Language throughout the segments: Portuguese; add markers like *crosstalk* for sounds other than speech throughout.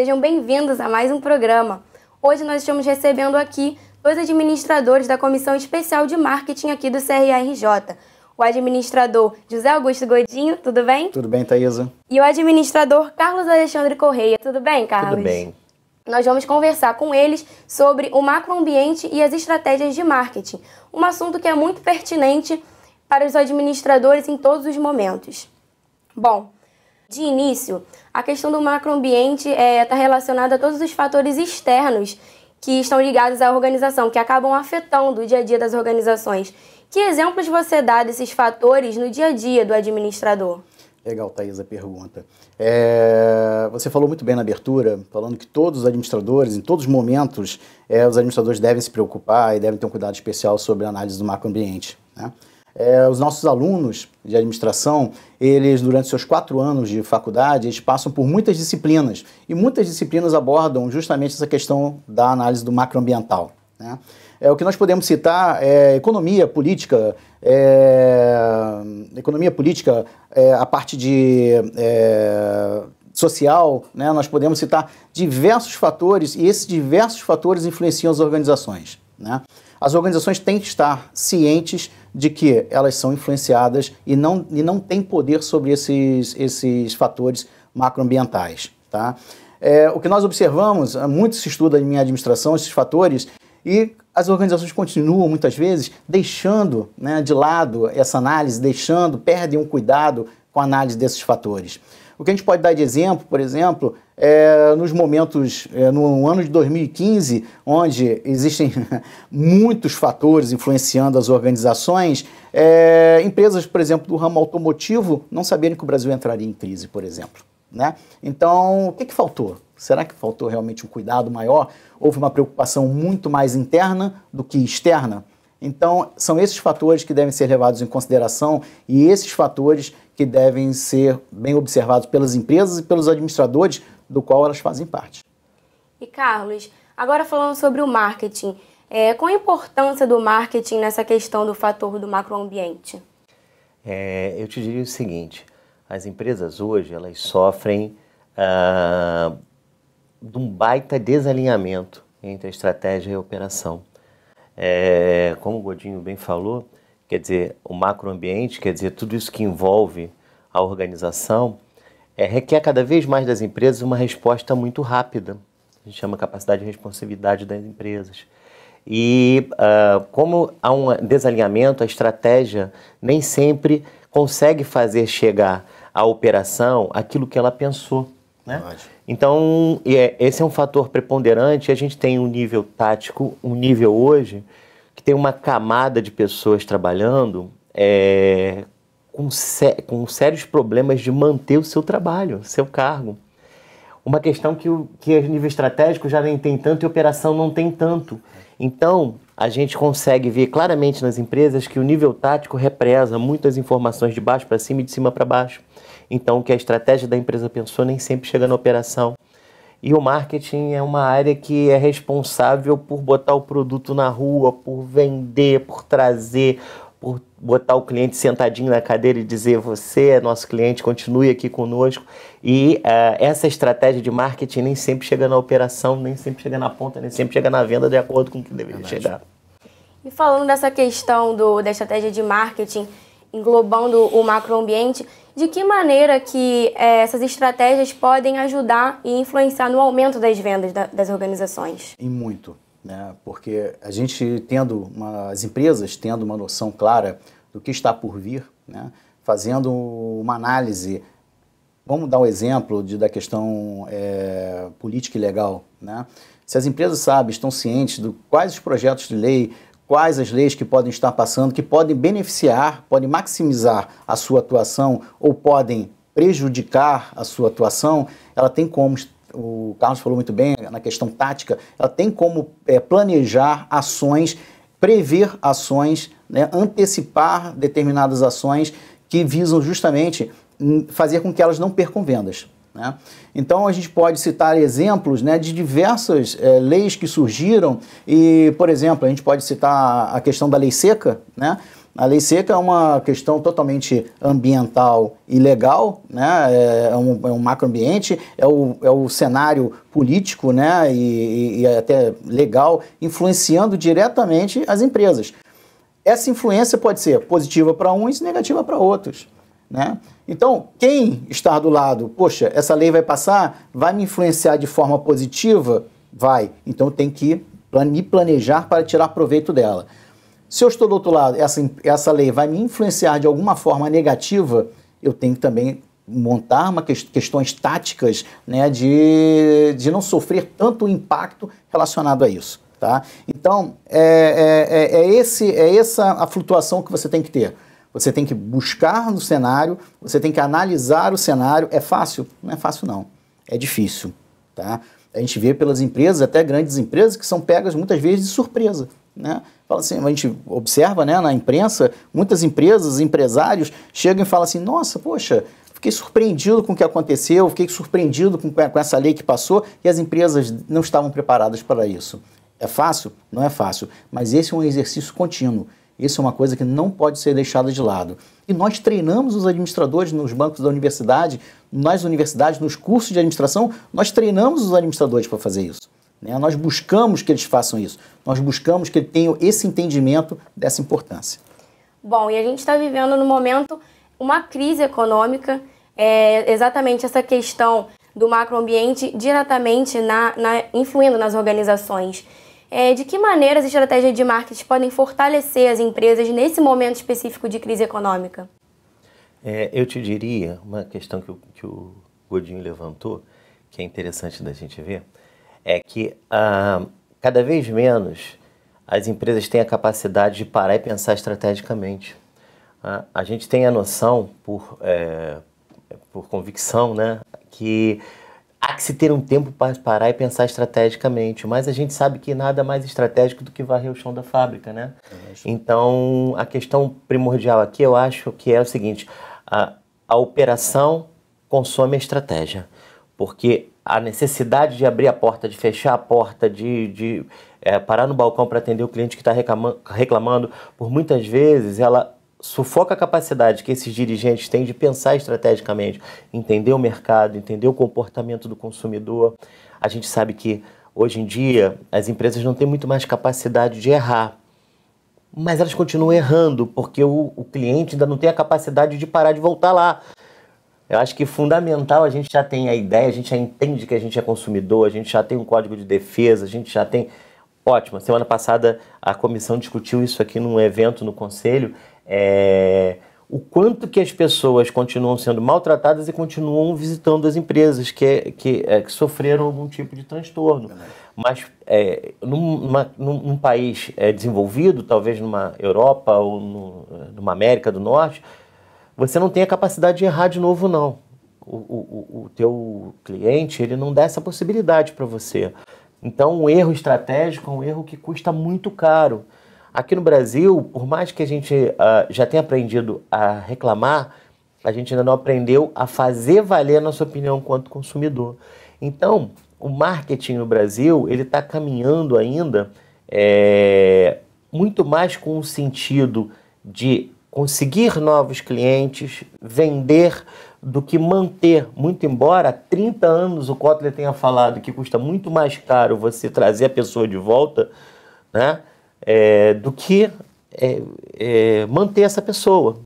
Sejam bem-vindos a mais um programa. Hoje nós estamos recebendo aqui dois administradores da Comissão Especial de Marketing aqui do CRARJ. O administrador José Augusto Godinho, tudo bem? Tudo bem, Thaisa. E o administrador Carlos Alexandre Correia, tudo bem, Carlos? Tudo bem. Nós vamos conversar com eles sobre o macroambiente e as estratégias de marketing, um assunto que é muito pertinente para os administradores em todos os momentos. Bom, de início, a questão do macroambiente está é, tá relacionada a todos os fatores externos que estão ligados à organização, que acabam afetando o dia a dia das organizações. Que exemplos você dá desses fatores no dia a dia do administrador? Legal, Thais, a pergunta. É, você falou muito bem na abertura, falando que todos os administradores, em todos os momentos, é, os administradores devem se preocupar e devem ter um cuidado especial sobre a análise do macroambiente. Né? É, os nossos alunos de administração, eles durante seus quatro anos de faculdade, eles passam por muitas disciplinas e muitas disciplinas abordam justamente essa questão da análise do macroambiental. Né? É, o que nós podemos citar é economia política, é, economia política, é, a parte de é, social, né? nós podemos citar diversos fatores e esses diversos fatores influenciam as organizações. Né? As organizações têm que estar cientes de que elas são influenciadas e não, e não têm poder sobre esses, esses fatores macroambientais. Tá? É, o que nós observamos, é, muito se estuda em minha administração esses fatores, e as organizações continuam, muitas vezes, deixando né, de lado essa análise, deixando, perdem um cuidado com a análise desses fatores. O que a gente pode dar de exemplo, por exemplo, é, nos momentos, é, no ano de 2015, onde existem *laughs* muitos fatores influenciando as organizações, é, empresas, por exemplo, do ramo automotivo não saberem que o Brasil entraria em crise, por exemplo. Né? Então, o que, que faltou? Será que faltou realmente um cuidado maior? Houve uma preocupação muito mais interna do que externa? Então, são esses fatores que devem ser levados em consideração e esses fatores que devem ser bem observados pelas empresas e pelos administradores do qual elas fazem parte. E Carlos, agora falando sobre o marketing, é, qual a importância do marketing nessa questão do fator do macroambiente? É, eu te diria o seguinte: as empresas hoje elas sofrem ah, de um baita desalinhamento entre a estratégia e a operação. É, como o Godinho bem falou, quer dizer, o macroambiente, quer dizer, tudo isso que envolve a organização, é, requer cada vez mais das empresas uma resposta muito rápida. A gente chama capacidade de responsividade das empresas. E uh, como há um desalinhamento, a estratégia nem sempre consegue fazer chegar à operação aquilo que ela pensou. Né? Então, é, esse é um fator preponderante. A gente tem um nível tático, um nível hoje, que tem uma camada de pessoas trabalhando é, com, sé com sérios problemas de manter o seu trabalho, seu cargo. Uma questão que, o, que a nível estratégico já nem tem tanto e operação não tem tanto. Então, a gente consegue ver claramente nas empresas que o nível tático represa muitas informações de baixo para cima e de cima para baixo. Então, o que a estratégia da empresa pensou nem sempre chega na operação. E o marketing é uma área que é responsável por botar o produto na rua, por vender, por trazer, por botar o cliente sentadinho na cadeira e dizer você é nosso cliente, continue aqui conosco. E uh, essa estratégia de marketing nem sempre chega na operação, nem sempre chega na ponta, nem sempre chega na venda de acordo com o que deveria Verdade. chegar. E falando dessa questão do, da estratégia de marketing englobando o macroambiente, de que maneira que é, essas estratégias podem ajudar e influenciar no aumento das vendas da, das organizações? Em muito né? porque a gente tendo, uma, as empresas tendo uma noção clara do que está por vir, né? fazendo uma análise, vamos dar um exemplo de, da questão é, política e legal. Né? Se as empresas sabem, estão cientes de quais os projetos de lei, quais as leis que podem estar passando, que podem beneficiar, podem maximizar a sua atuação ou podem prejudicar a sua atuação, ela tem como o Carlos falou muito bem na questão tática, ela tem como é, planejar ações, prever ações, né, antecipar determinadas ações que visam justamente fazer com que elas não percam vendas. Né? Então a gente pode citar exemplos né, de diversas é, leis que surgiram e, por exemplo, a gente pode citar a questão da lei seca, né? A lei seca é uma questão totalmente ambiental e legal, né? É, é, um, é um macroambiente, é o, é o cenário político né? E, e, e é até legal, influenciando diretamente as empresas. Essa influência pode ser positiva para uns e negativa para outros. Né? Então, quem está do lado, poxa, essa lei vai passar, vai me influenciar de forma positiva? Vai. Então, tem que me planejar para tirar proveito dela. Se eu estou do outro lado, essa, essa lei vai me influenciar de alguma forma negativa, eu tenho que também montar uma que, questões táticas né, de, de não sofrer tanto impacto relacionado a isso. Tá? Então, é, é, é, é, esse, é essa a flutuação que você tem que ter. Você tem que buscar no cenário, você tem que analisar o cenário. É fácil? Não é fácil, não. É difícil. Tá? A gente vê pelas empresas, até grandes empresas, que são pegas muitas vezes de surpresa. Né? fala assim, a gente observa né, na imprensa, muitas empresas, empresários chegam e falam assim, nossa, poxa, fiquei surpreendido com o que aconteceu, fiquei surpreendido com, com essa lei que passou e as empresas não estavam preparadas para isso. É fácil? Não é fácil, mas esse é um exercício contínuo. Isso é uma coisa que não pode ser deixada de lado. E nós treinamos os administradores nos bancos da universidade, nas universidades, nos cursos de administração, nós treinamos os administradores para fazer isso. Né? Nós buscamos que eles façam isso, nós buscamos que eles tenham esse entendimento dessa importância. Bom, e a gente está vivendo no momento uma crise econômica, é, exatamente essa questão do macroambiente diretamente na, na, influindo nas organizações. É, de que maneira as estratégias de marketing podem fortalecer as empresas nesse momento específico de crise econômica? É, eu te diria uma questão que o, que o Godinho levantou, que é interessante da gente ver, é que ah, cada vez menos as empresas têm a capacidade de parar e pensar estrategicamente. Ah, a gente tem a noção, por, é, por convicção, né, que há que se ter um tempo para parar e pensar estrategicamente, mas a gente sabe que nada mais estratégico do que varrer o chão da fábrica, né? É então, a questão primordial aqui, eu acho que é o seguinte, a, a operação consome a estratégia, porque a necessidade de abrir a porta, de fechar a porta, de, de é, parar no balcão para atender o cliente que está reclamando, reclamando, por muitas vezes ela sufoca a capacidade que esses dirigentes têm de pensar estrategicamente, entender o mercado, entender o comportamento do consumidor. A gente sabe que hoje em dia as empresas não têm muito mais capacidade de errar, mas elas continuam errando porque o, o cliente ainda não tem a capacidade de parar de voltar lá. Eu acho que fundamental a gente já tem a ideia, a gente já entende que a gente é consumidor, a gente já tem um código de defesa, a gente já tem. Ótimo, semana passada a comissão discutiu isso aqui num evento no conselho. É... O quanto que as pessoas continuam sendo maltratadas e continuam visitando as empresas que, que, é, que sofreram algum tipo de transtorno. Mas é, numa, num, país é, desenvolvido, talvez numa Europa ou no, numa América do Norte, você não tem a capacidade de errar de novo, não. O, o, o teu cliente, ele não dá essa possibilidade para você. Então, um erro estratégico é um erro que custa muito caro. Aqui no Brasil, por mais que a gente uh, já tenha aprendido a reclamar, a gente ainda não aprendeu a fazer valer a nossa opinião quanto consumidor. Então, o marketing no Brasil, ele está caminhando ainda é, muito mais com o sentido de conseguir novos clientes, vender do que manter, muito embora há 30 anos o Kotler tenha falado que custa muito mais caro você trazer a pessoa de volta né, é, do que é, é, manter essa pessoa.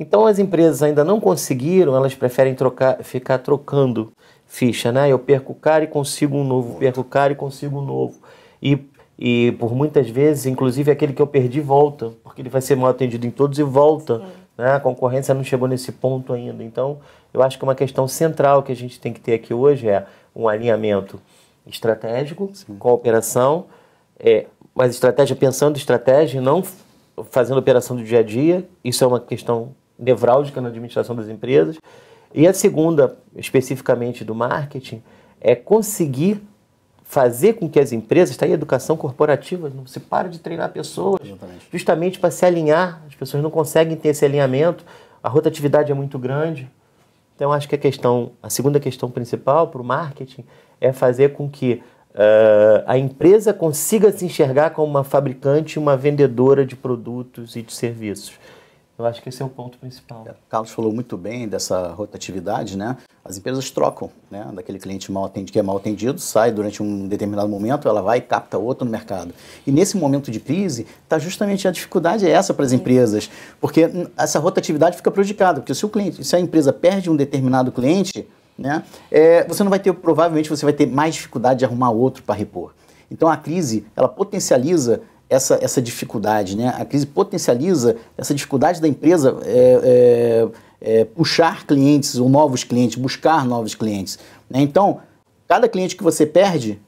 Então as empresas ainda não conseguiram, elas preferem trocar, ficar trocando ficha, né? Eu perco o cara e consigo um novo, perco o cara e consigo um novo. E e por muitas vezes, inclusive aquele que eu perdi volta, porque ele vai ser mal atendido em todos e volta. Né? A concorrência não chegou nesse ponto ainda. Então, eu acho que uma questão central que a gente tem que ter aqui hoje é um alinhamento estratégico Sim. com a operação, é, mas estratégia pensando estratégia e não fazendo operação do dia a dia. Isso é uma questão nevrálgica na administração das empresas. E a segunda, especificamente do marketing, é conseguir fazer com que as empresas, está aí educação corporativa, não se para de treinar pessoas, Exatamente. justamente para se alinhar, as pessoas não conseguem ter esse alinhamento, a rotatividade é muito grande. Então, acho que a questão, a segunda questão principal para o marketing é fazer com que uh, a empresa consiga se enxergar como uma fabricante, uma vendedora de produtos e de serviços. Eu acho que esse é o ponto principal. O é, Carlos falou muito bem dessa rotatividade, né? As empresas trocam, né? Daquele cliente mal atendido, que é mal atendido, sai durante um determinado momento, ela vai e capta outro no mercado. E nesse momento de crise, está justamente a dificuldade é essa para as empresas, porque essa rotatividade fica prejudicada, porque se o cliente, se a empresa perde um determinado cliente, né? É, você não vai ter, provavelmente você vai ter mais dificuldade de arrumar outro para repor. Então a crise, ela potencializa essa, essa dificuldade. Né? A crise potencializa essa dificuldade da empresa é, é, é, puxar clientes ou novos clientes, buscar novos clientes. Né? Então, cada cliente que você perde,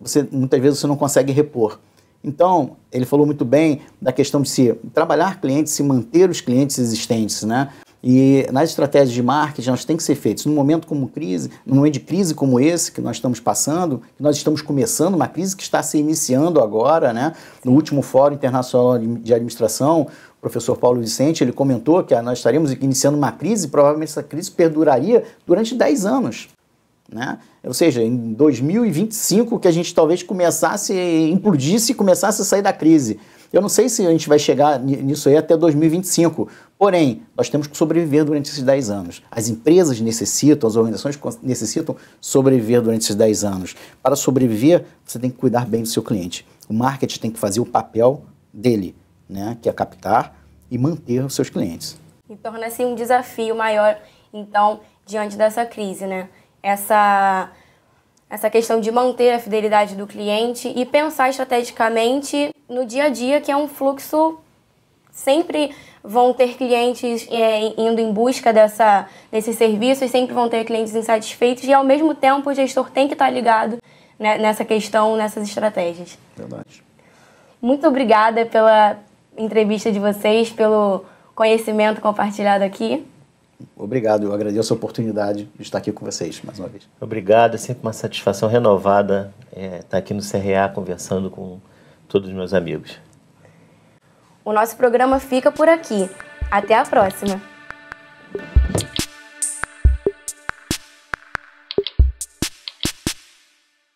você, muitas vezes você não consegue repor. Então, ele falou muito bem da questão de se trabalhar clientes, se manter os clientes existentes, né? E nas estratégias de marketing, elas têm que ser feitas. Num momento como crise, num momento de crise como esse que nós estamos passando, que nós estamos começando uma crise que está se iniciando agora, né? No último Fórum Internacional de Administração, o professor Paulo Vicente, ele comentou que ah, nós estaríamos iniciando uma crise, e provavelmente essa crise perduraria durante 10 anos. Né? Ou seja, em 2025 que a gente talvez começasse, implodisse e começasse a sair da crise. Eu não sei se a gente vai chegar nisso aí até 2025. Porém, nós temos que sobreviver durante esses 10 anos. As empresas necessitam, as organizações necessitam sobreviver durante esses 10 anos. Para sobreviver, você tem que cuidar bem do seu cliente. O marketing tem que fazer o papel dele, né, que é captar e manter os seus clientes. E torna-se um desafio maior, então, diante dessa crise, né? Essa essa questão de manter a fidelidade do cliente e pensar estrategicamente no dia a dia, que é um fluxo sempre vão ter clientes é, indo em busca dessa, desses serviços, sempre vão ter clientes insatisfeitos e ao mesmo tempo o gestor tem que estar ligado né, nessa questão, nessas estratégias. Verdade. Muito obrigada pela entrevista de vocês, pelo conhecimento compartilhado aqui obrigado, eu agradeço a oportunidade de estar aqui com vocês mais uma vez. Obrigado, é sempre uma satisfação renovada é, estar aqui no CRA conversando com todos os meus amigos. O nosso programa fica por aqui. Até a próxima!